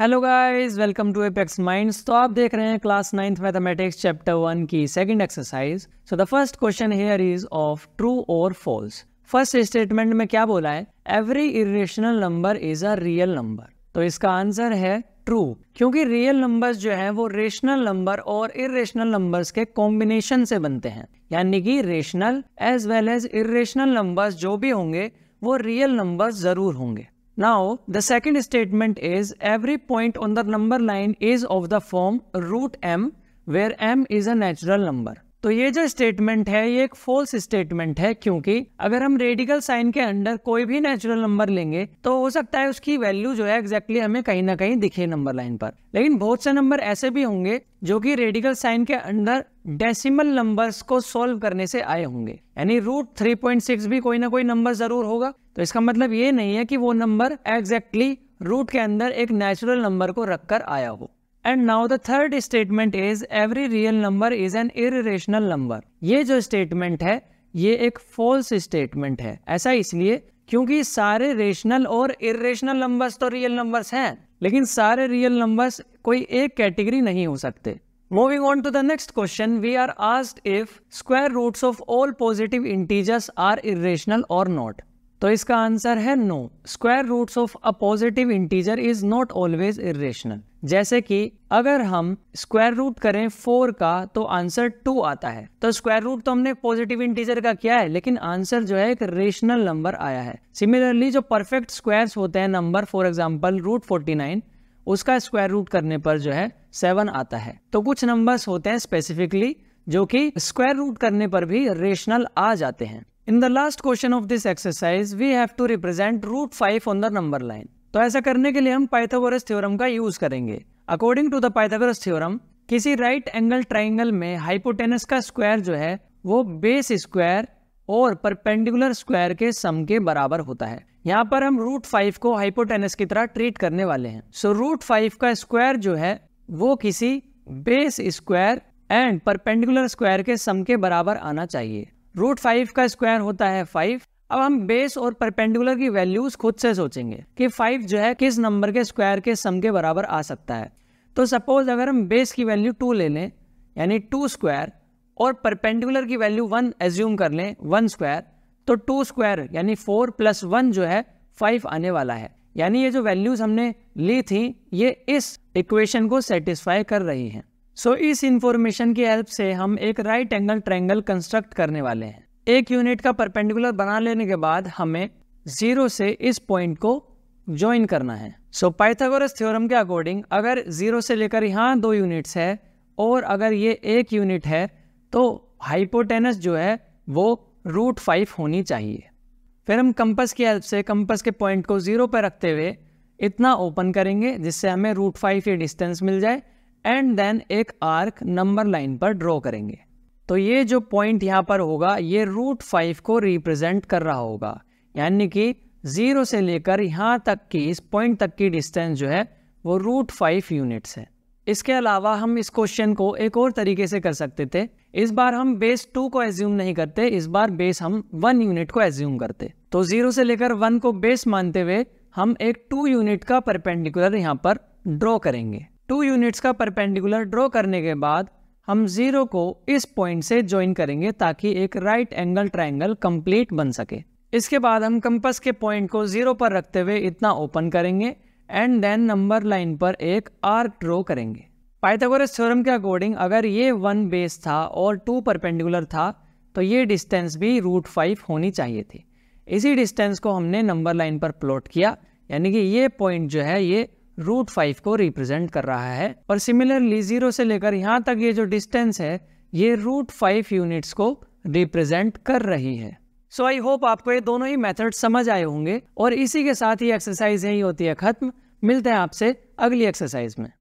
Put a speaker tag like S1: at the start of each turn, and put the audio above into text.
S1: Hello guys welcome to Apex Minds तो आप देख रहे हैं class ninth mathematics chapter one की second exercise so the first question here is of true और फॉल्स फर्स्ट स्टेटमेंट में क्या बोला है every irrational number is a real number तो इसका आंसर है ट्रू क्योंकि रियल नंबर्स जो है वो रेशनल नंबर और इरेशनल नंबर्स के कॉम्बिनेशन से बनते हैं यानी कि rational as well as irrational numbers जो भी होंगे वो रियल नंबर्स जरूर होंगे Now, the second statement is every point on the number line is of the form root m where m is a natural number. तो ये जो statement है ये एक फॉल्स स्टेटमेंट है क्योंकि अगर हम रेडिकल साइन के अंडर कोई भी नेचुरल नंबर लेंगे तो हो सकता है उसकी वैल्यू जो है एग्जैक्टली exactly हमें कहीं ना कहीं दिखे नंबर लाइन पर लेकिन बहुत से नंबर ऐसे भी होंगे जो कि रेडिकल साइन के अंडर डेसिमल नंबर्स को सॉल्व करने से आए होंगे यानी रूट थ्री भी कोई ना कोई नंबर जरूर होगा तो इसका मतलब ये नहीं है कि वो नंबर एग्जैक्टली रूट के अंदर एक नेचुरल नंबर को रखकर आया हो and now the third statement is every real number is an irrational number ये जो स्टेटमेंट है ये एक फॉल्स स्टेटमेंट है ऐसा इसलिए क्योंकि सारे रेशनल और इेशनल नंबर्स तो रियल नंबर्स हैं लेकिन सारे रियल नंबर्स कोई एक कैटेगरी नहीं हो सकते moving on to the next question we are asked if square roots of all positive integers are irrational और नॉट तो इसका आंसर है no square roots of a positive integer is not always irrational जैसे कि अगर हम square root करें four का तो आंसर टू आता है तो स्क्वायर रूट तो हमने पॉजिटिव इंटीजर का किया है लेकिन आंसर जो है एक रेशनल नंबर आया है सिमिलरली जो परफेक्ट स्क्वायर्स होते हैं number for example root forty nine उसका स्क्वायर रूट करने पर जो है सेवन आता है तो कुछ नंबर्स होते हैं स्पेसिफिकली जो कि स्क्वायर रूट करने पर भी रेशनल आ जाते हैं in the last question of this exercise we have to represent root five on the number line तो ऐसा करने के लिए हम पाइथागोरस थ्योरम का यूज करेंगे according to the Pythagoras theorem किसी राइट एंगल ट्राइंगल में हाइपोटेनस का स्क्वायर जो है वो बेस स्क्वायर और परपेंडिकुलर स्क्वायर के सम के बराबर होता है यहाँ पर हम रूट फाइव को हाइपोटेनस की तरह ट्रीट करने वाले हैं सो रूट फाइव का स्क्वायर जो है वो किसी base square and perpendicular square के सम के बराबर आना चाहिए रूट फाइव का स्क्वायर होता है फाइव अब हम बेस और परपेंडिकुलर की वैल्यूज खुद से सोचेंगे कि फाइव जो है किस नंबर के स्क्वायर के सम के बराबर आ सकता है तो सपोज अगर हम बेस की वैल्यू टू ले लें यानी टू स्क्वायर और परपेंडिकुलर की वैल्यू वन एज्यूम कर लें वन स्क्वायर तो टू स्क्वायर यानी फोर प्लस वन जो है फाइव आने वाला है यानी ये जो वैल्यूज हमने ली थी ये इस इक्वेशन को सेटिस्फाई कर रही हैं सो so, इस इंफॉर्मेशन की हेल्प से हम एक राइट एंगल ट्रायंगल कंस्ट्रक्ट करने वाले हैं एक यूनिट का परपेंडिकुलर बना लेने के बाद हमें जीरो से इस पॉइंट को ज्वाइन करना है सो so, पाइथागोरस थ्योरम के अकॉर्डिंग अगर जीरो से लेकर यहाँ दो यूनिट्स है और अगर ये एक यूनिट है तो हाइपोटेनस जो है वो रूट फाइव होनी चाहिए फिर हम कंपस की हेल्प से कंपस के पॉइंट को जीरो पर रखते हुए इतना ओपन करेंगे जिससे हमें रूट फाइव ये डिस्टेंस मिल जाए एंड देन एक आर्क नंबर लाइन पर ड्रॉ करेंगे तो ये जो पॉइंट यहाँ पर होगा ये रूट फाइव को रिप्रेजेंट कर रहा होगा यानी कि ज़ीरो से लेकर यहाँ तक की इस पॉइंट तक की डिस्टेंस जो है वो रूट फाइव यूनिट्स है इसके अलावा हम इस क्वेश्चन को एक और तरीके से कर सकते थे इस बार हम बेस टू को एज्यूम नहीं करते इस बार बेस हम वन यूनिट को एज्यूम करते तो जीरो से लेकर वन को बेस मानते हुए हम एक टू यूनिट का परपेंडिकुलर यहाँ पर ड्रॉ करेंगे टू यूनिट्स का परपेंडिकुलर ड्रॉ करने के बाद हम ज़ीरो को इस पॉइंट से ज्वाइन करेंगे ताकि एक राइट एंगल ट्राइंगल कंप्लीट बन सके इसके बाद हम कंपस के पॉइंट को ज़ीरो पर रखते हुए इतना ओपन करेंगे एंड देन नंबर लाइन पर एक आर्क ड्रॉ करेंगे पाइथागोरस थ्योरम के अकॉर्डिंग अगर ये वन बेस था और टू परपेंडिकुलर था तो ये डिस्टेंस भी रूट फाइव होनी चाहिए थी इसी डिस्टेंस को हमने नंबर लाइन पर प्लॉट किया यानी कि ये पॉइंट जो है ये रूट फाइव को रिप्रेजेंट कर रहा है और सिमिलरली जीरो से लेकर यहाँ तक ये जो डिस्टेंस है ये रूट फाइव यूनिट्स को रिप्रेजेंट कर रही है सो आई होप आपको ये दोनों ही मेथड समझ आए होंगे और इसी के साथ ही एक्सरसाइज यही होती है खत्म मिलते हैं आपसे अगली एक्सरसाइज में